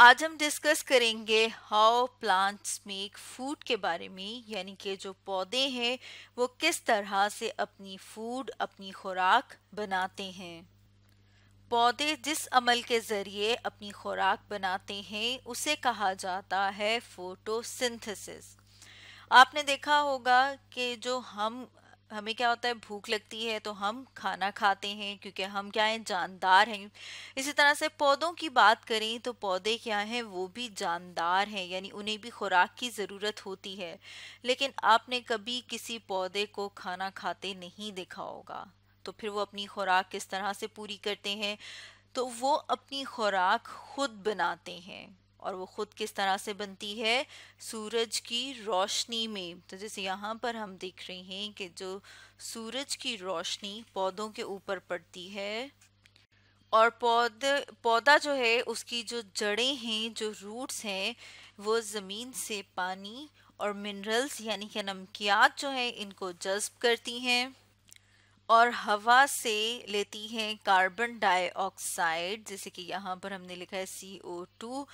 आज हम डिस्कस करेंगे हाउ प्लांट्स मेक फूड के बारे में यानी कि जो पौधे हैं वो किस तरह से अपनी फूड अपनी खुराक बनाते हैं पौधे जिस अमल के ज़रिए अपनी खुराक बनाते हैं उसे कहा जाता है फोटोसिंथेसिस आपने देखा होगा कि जो हम हमें क्या होता है भूख लगती है तो हम खाना खाते हैं क्योंकि हम क्या हैं जानदार हैं इसी तरह से पौधों की बात करें तो पौधे क्या हैं वो भी जानदार हैं यानी उन्हें भी खुराक की ज़रूरत होती है लेकिन आपने कभी किसी पौधे को खाना खाते नहीं देखा होगा तो फिर वो अपनी खुराक किस तरह से पूरी करते हैं तो वो अपनी खुराक खुद बनाते हैं और वो ख़ुद किस तरह से बनती है सूरज की रोशनी में तो जैसे यहाँ पर हम देख रहे हैं कि जो सूरज की रोशनी पौधों के ऊपर पड़ती है और पौध पौधा जो है उसकी जो जड़ें हैं जो रूट्स हैं वो ज़मीन से पानी और मिनरल्स यानी कि नमकियात जो है इनको जज्ब करती हैं और हवा से लेती हैं कार्बन डाइऑक्साइड जैसे कि यहाँ पर हमने लिखा है सी ओ टू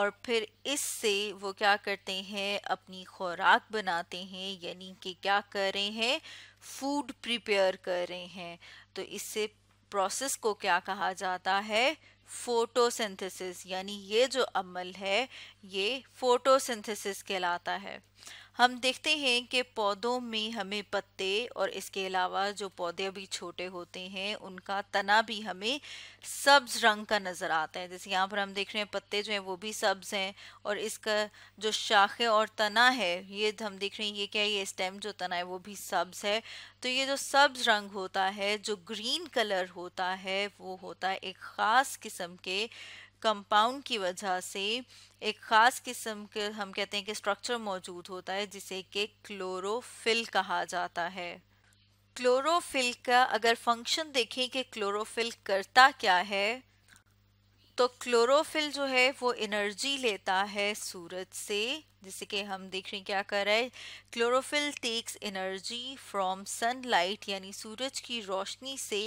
और फिर इससे वो क्या करते हैं अपनी खुराक बनाते हैं यानी कि क्या कर रहे हैं फूड प्रिपेयर कर रहे हैं तो इससे प्रोसेस को क्या कहा जाता है फोटोसिंथेसिस यानी ये जो अमल है ये फोटोसिंथेसिस कहलाता है हम देखते हैं कि पौधों में हमें पत्ते और इसके अलावा जो पौधे अभी छोटे होते हैं उनका तना भी हमें सब्ज रंग का नज़र आता है जैसे यहाँ पर हम देख रहे हैं पत्ते जो हैं वो भी सब्ज हैं और इसका जो शाखें और तना है ये हम देख रहे हैं ये क्या है ये स्टेम जो तना है वो भी सब्ज है तो ये जो सब्ज रंग होता है जो ग्रीन कलर होता है वो होता है एक ख़ास किस्म के कंपाउंड की वजह से एक ख़ास किस्म के हम कहते हैं कि स्ट्रक्चर मौजूद होता है जिसे कि क्लोरोफिल कहा जाता है क्लोरोफिल का अगर फंक्शन देखें कि क्लोरोफिल करता क्या है तो क्लोरोफिल जो है वो एनर्जी लेता है सूरज से जैसे कि हम देख रहे हैं क्या कर रहा है chlorophyll takes energy from sunlight यानी सूरज की रोशनी से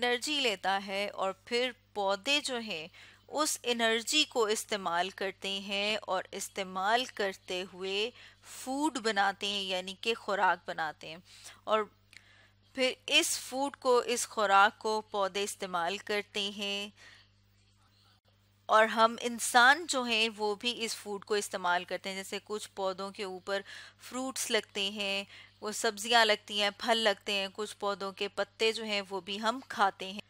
एनर्जी लेता है और फिर पौधे जो हैं उस एनर्जी को इस्तेमाल करते हैं और इस्तेमाल करते हुए फूड बनाते हैं यानी कि खुराक बनाते हैं और फिर इस फूड को इस खुराक को पौधे इस्तेमाल करते हैं और हम इंसान जो हैं वो भी इस फूड को इस्तेमाल करते हैं जैसे कुछ पौधों के ऊपर फ्रूट्स लगते हैं वो सब्जियां लगती हैं फल लगते हैं कुछ पौधों के पत्ते जो हैं वो भी हम खाते हैं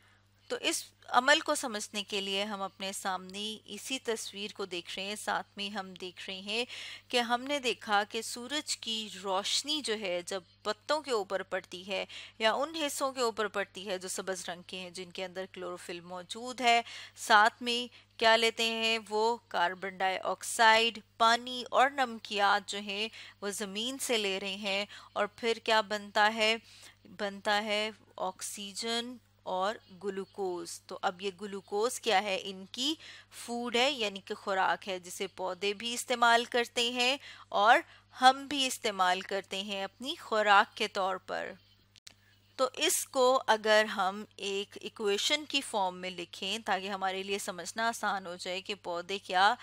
तो इस अमल को समझने के लिए हम अपने सामने इसी तस्वीर को देख रहे हैं साथ में हम देख रहे हैं कि हमने देखा कि सूरज की रोशनी जो है जब पत्तों के ऊपर पड़ती है या उन हिस्सों के ऊपर पड़ती है जो सब्ज रंग के हैं जिनके अंदर क्लोरोफिल मौजूद है साथ में क्या लेते हैं वो कार्बन डाइऑक्साइड पानी और नमकियात जो हैं वो ज़मीन से ले रहे हैं और फिर क्या बनता है बनता है ऑक्सीजन और ग्लूकोज तो अब ये ग्लूकोज क्या है इनकी फूड है यानी कि खुराक है जिसे पौधे भी इस्तेमाल करते हैं और हम भी इस्तेमाल करते हैं अपनी खुराक के तौर पर तो इसको अगर हम एक इक्वेशन की फॉर्म में लिखें ताकि हमारे लिए समझना आसान हो जाए कि पौधे क्या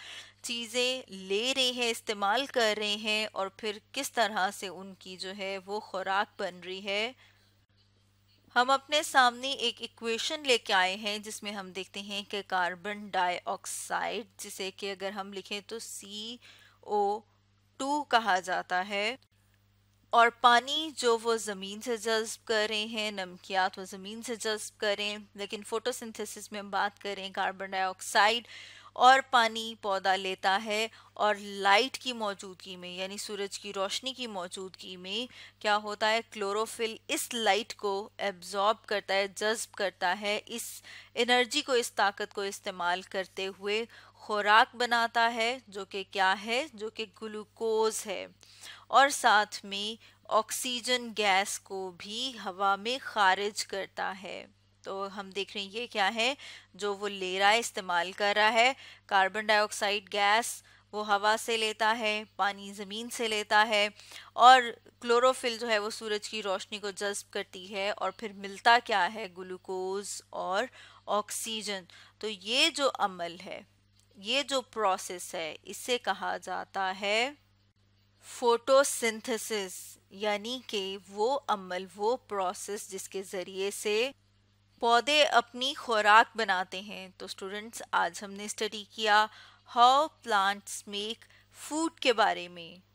चीज़ें ले रहे हैं इस्तेमाल कर रहे हैं और फिर किस तरह से उनकी जो है वो खुराक बन रही है हम अपने सामने एक इक्वेशन लेके आए हैं जिसमें हम देखते हैं कि कार्बन डाइऑक्साइड जिसे कि अगर हम लिखें तो सी ओ टू कहा जाता है और पानी जो वो ज़मीन से जज्ब करें हैं नमकियात वो ज़मीन से जज्ब करें लेकिन फोटोसिंथेसिस में हम बात करें कार्बन डाइऑक्साइड और पानी पौधा लेता है और लाइट की मौजूदगी में यानी सूरज की रोशनी की मौजूदगी में क्या होता है क्लोरोफिल इस लाइट को एब्जॉर्ब करता है जज्ब करता है इस एनर्जी को इस ताकत को इस्तेमाल करते हुए खुराक बनाता है जो कि क्या है जो कि ग्लूकोज है और साथ में ऑक्सीजन गैस को भी हवा में खारिज करता है तो हम देख रहे हैं ये क्या है जो वो ले रहा है इस्तेमाल कर रहा है कार्बन डाइऑक्साइड गैस वो हवा से लेता है पानी ज़मीन से लेता है और क्लोरोफिल जो है वो सूरज की रोशनी को जज्ब करती है और फिर मिलता क्या है ग्लूकोज और ऑक्सीजन तो ये जो अमल है ये जो प्रोसेस है इसे कहा जाता है फोटोसिंथेसिस यानी कि वो अमल वो प्रोसेस जिसके ज़रिए से पौधे अपनी खुराक बनाते हैं तो स्टूडेंट्स आज हमने स्टडी किया हाउ प्लांट्स मेक फूड के बारे में